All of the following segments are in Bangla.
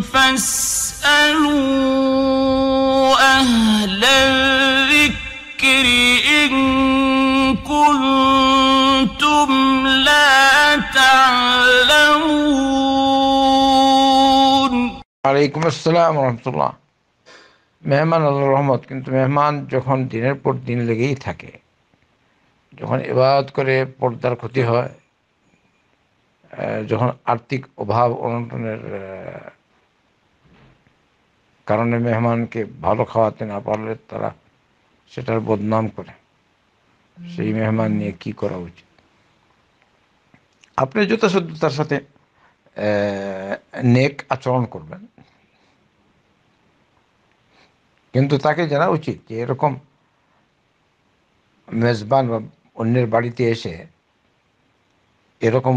فاسألوا أهل الذكر মেহমান আল্লাহ রহমত কিন্তু মেহমান যখন দিনের পর দিন লেগেই থাকে যখন ইবাদত করে পর্দার ক্ষতি হয় যখন আর্থিক অভাব অনটনের কারণে মেহমানকে ভালো খাওয়াতে না পারলে তারা সেটার বদনাম করে সেই মেহমান নিয়ে কি করা উচিত আপনি তার সাথে নেক আচরণ করবেন কিন্তু তাকে জানা উচিত যে এরকম মেজবান বা অন্যের বাড়িতে এসে এরকম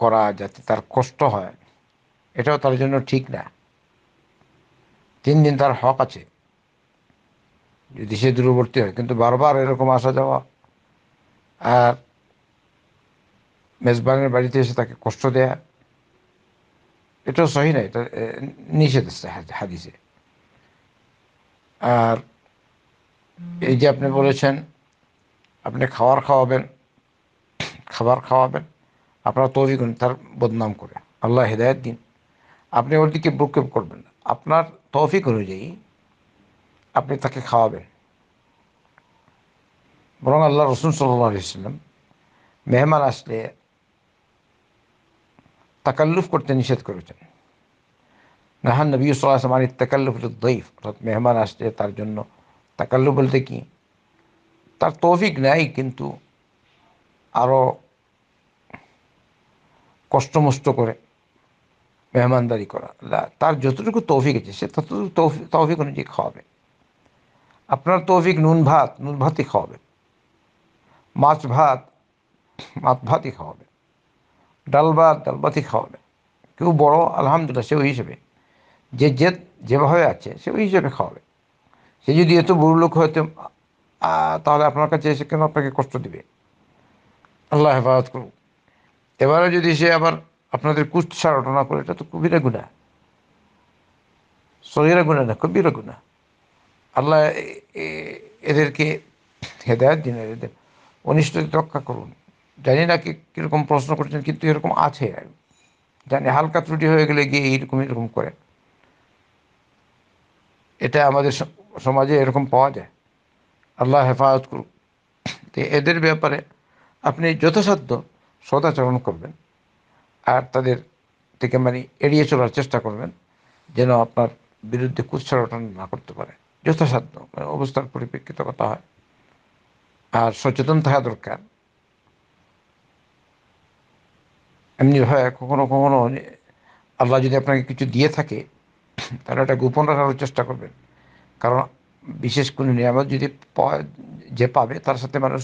করা যাতে তার কষ্ট হয় এটাও তার জন্য ঠিক না তিন দিন তার হক আছে যদি সে দূরবর্তী হয় কিন্তু বারবার এরকম আসা যাওয়া আর মেজবানের বাড়িতে এসে তাকে কষ্ট দেয়া এটাও সহি নাই এটা নিষেধ আছে হাদিসে আর এই যে আপনি বলেছেন আপনি খাবার খাওয়াবেন খাবার খাওয়াবেন আপনার তৈরি করেন তার বদনাম করে আল্লাহ হেদায়ত দিন আপনি ওর দিকে ভ্রুক্ষেপ করবেন না আপনার তৌফিক অনুযায়ী আপনি তাকে খাওয়াবেন বরং আল্লাহ রসুন সাল্লাম মেহমান আসলে তাকাল্লুফ করতে নিষেধ করেছেন নাহান নবী সাল্লাহ আসলাম আলী তাকাল্লুফ দৈফ অর্থাৎ মেহমান আসলে তার জন্য তাকাল্লুফ বলতে কি তার তৌফিক নেয় কিন্তু আরও কষ্টমষ্ট করে মেহমানদারি করা তার যতটুকু তৌফিক আছে সে ততটুকু তৌফিক অনুযায়ী খাওয়াবে আপনার তৌফিক নুন ভাত নুন ভাতই খাওয়াবে মাছ ভাত মাছ ভাতই খাওয়াবে ডাল ভাত ডাল ভাতই খাওয়াবে কেউ বড় আলহামদুলিল্লাহ সে ওই হিসেবে যে যে যেভাবে আছে সে ওই হিসেবে খাওয়াবে সে যদি এত বুড়ো লোক হয়তো তাহলে আপনার কাছে এসে কেন আপনাকে কষ্ট দিবে আল্লাহ হেফাজত করুন এবারে যদি সে আবার আপনাদের কুচ্ছা রটনা করে এটা তো কবিরা গুণা সহিরা গুণা না কবিরা গুণা আল্লাহ এদেরকে হেদায়ত দিন এদের অনিষ্ট রক্ষা করুন জানি না কি কীরকম প্রশ্ন করছেন কিন্তু এরকম আছে জানি হালকা ত্রুটি হয়ে গেলে গিয়ে এইরকম এরকম করে এটা আমাদের সমাজে এরকম পাওয়া যায় আল্লাহ হেফাজত করুক তো এদের ব্যাপারে আপনি যথাসাধ্য সদাচরণ করবেন আর তাদের থেকে মানে এড়িয়ে চলার চেষ্টা করবেন যেন আপনার বিরুদ্ধে কুৎসার না করতে পারে যথাসাধ্য মানে অবস্থার পরিপ্রেক্ষিত কথা হয় আর সচেতন থাকা দরকার এমনি হয় কখনো কখনো আল্লাহ যদি আপনাকে কিছু দিয়ে থাকে তাহলে এটা গোপন রাখার চেষ্টা করবেন কারণ বিশেষ কোনো নিয়ামত যদি যে পাবে তার সাথে মানুষ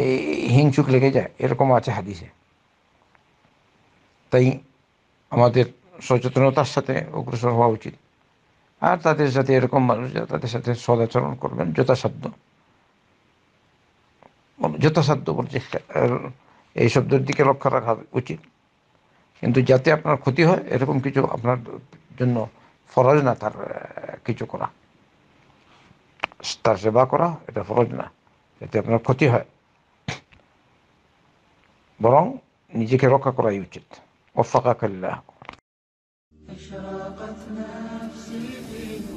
এই হিংসুক লেগে যায় এরকম আছে হাদিসে তাই আমাদের সচেতনতার সাথে অগ্রসর হওয়া উচিত আর তাদের সাথে এরকম মানুষ তাদের সাথে সদাচরণ করবেন যথাসাধ্য যথাসাধ্য প্রচেষ্টা এই শব্দের দিকে লক্ষ্য রাখা উচিত কিন্তু যাতে আপনার ক্ষতি হয় এরকম কিছু আপনার জন্য ফরজ না তার কিছু করা তার সেবা করা এটা ফরজ না যাতে আপনার ক্ষতি হয় বরং নিজেকে রক্ষা করাই উচিত وفقك الله أشراقت نفسي في